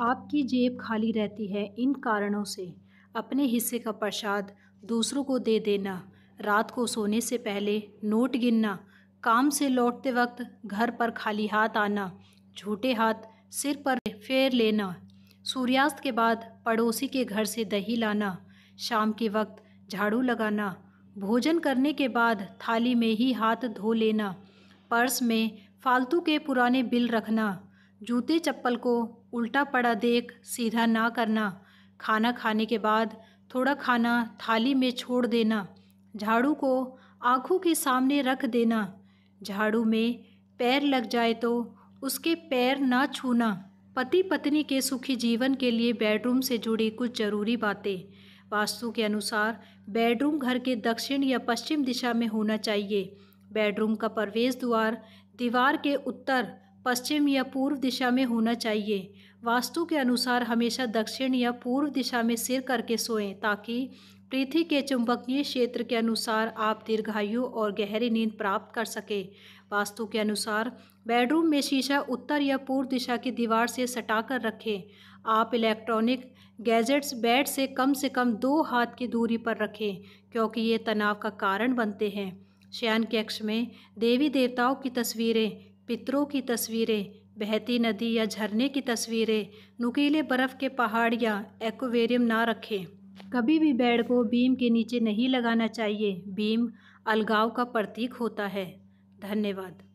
आपकी जेब खाली रहती है इन कारणों से अपने हिस्से का प्रसाद दूसरों को दे देना रात को सोने से पहले नोट गिनना काम से लौटते वक्त घर पर खाली हाथ आना झूठे हाथ सिर पर फेर लेना सूर्यास्त के बाद पड़ोसी के घर से दही लाना शाम के वक्त झाड़ू लगाना भोजन करने के बाद थाली में ही हाथ धो लेना पर्स में फालतू के पुराने बिल रखना जूते चप्पल को उल्टा पड़ा देख सीधा ना करना खाना खाने के बाद थोड़ा खाना थाली में छोड़ देना झाड़ू को आँखों के सामने रख देना झाड़ू में पैर लग जाए तो उसके पैर ना छूना पति पत्नी के सुखी जीवन के लिए बेडरूम से जुड़ी कुछ ज़रूरी बातें वास्तु के अनुसार बेडरूम घर के दक्षिण या पश्चिम दिशा में होना चाहिए बेडरूम का प्रवेश द्वार दीवार के उत्तर पश्चिम या पूर्व दिशा में होना चाहिए वास्तु के अनुसार हमेशा दक्षिण या पूर्व दिशा में सिर करके सोएं ताकि पृथ्वी के चुंबकीय क्षेत्र के अनुसार आप दीर्घायु और गहरी नींद प्राप्त कर सकें वास्तु के अनुसार बेडरूम में शीशा उत्तर या पूर्व दिशा की दीवार से सटा कर रखें आप इलेक्ट्रॉनिक गैजेट्स बेड से कम से कम दो हाथ की दूरी पर रखें क्योंकि ये तनाव का कारण बनते हैं शयन कक्ष में देवी देवताओं की तस्वीरें पितरों की तस्वीरें बहती नदी या झरने की तस्वीरें नुकीले बर्फ़ के पहाड़ या एक्वेरियम ना रखें कभी भी बेड को बीम के नीचे नहीं लगाना चाहिए बीम अलगाव का प्रतीक होता है धन्यवाद